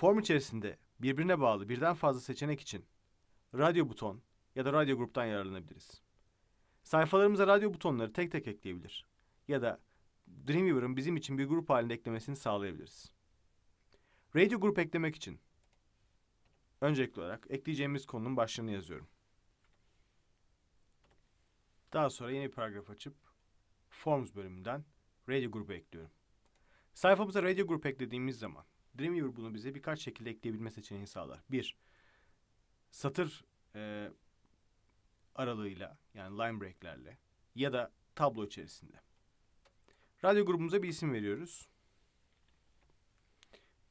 Form içerisinde birbirine bağlı birden fazla seçenek için radyo buton ya da radyo gruptan yararlanabiliriz. Sayfalarımıza radyo butonları tek tek ekleyebilir ya da Dreamweaver'ın bizim için bir grup halinde eklemesini sağlayabiliriz. Radyo grup eklemek için öncelikli olarak ekleyeceğimiz konunun başlığını yazıyorum. Daha sonra yeni bir paragraf açıp Forms bölümünden radyo grubu ekliyorum. Sayfamıza radyo grup eklediğimiz zaman Dreamweaver bunu bize birkaç şekilde ekleyebilme seçeneği sağlar. Bir, satır e, aralığıyla yani line break'lerle ya da tablo içerisinde. Radyo grubumuza bir isim veriyoruz.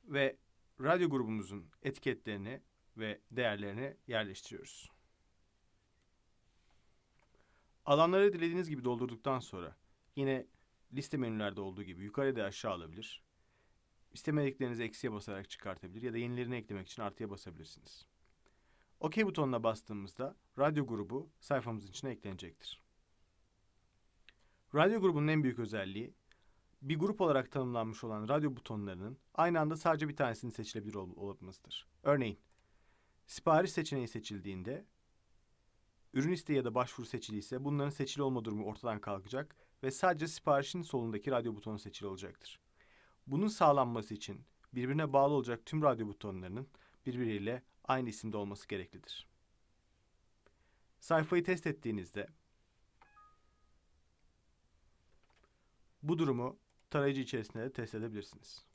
Ve radyo grubumuzun etiketlerini ve değerlerini yerleştiriyoruz. Alanları dilediğiniz gibi doldurduktan sonra yine liste menülerde olduğu gibi yukarıya da aşağı alabilir İstemediklerinizi eksiye basarak çıkartabilir ya da yenilerini eklemek için artıya basabilirsiniz. OK butonuna bastığımızda radyo grubu sayfamızın içine eklenecektir. Radyo grubunun en büyük özelliği bir grup olarak tanımlanmış olan radyo butonlarının aynı anda sadece bir tanesini seçilebilir ol- olmasıdır. Örneğin sipariş seçeneği seçildiğinde ürün isteği ya da başvuru seçiliyse bunların seçili olma durumu ortadan kalkacak ve sadece siparişin solundaki radyo butonu seçili olacaktır. Bunun sağlanması için birbirine bağlı olacak tüm radyo butonlarının birbiriyle aynı isimde olması gereklidir. Sayfayı test ettiğinizde bu durumu tarayıcı içerisinde de test edebilirsiniz.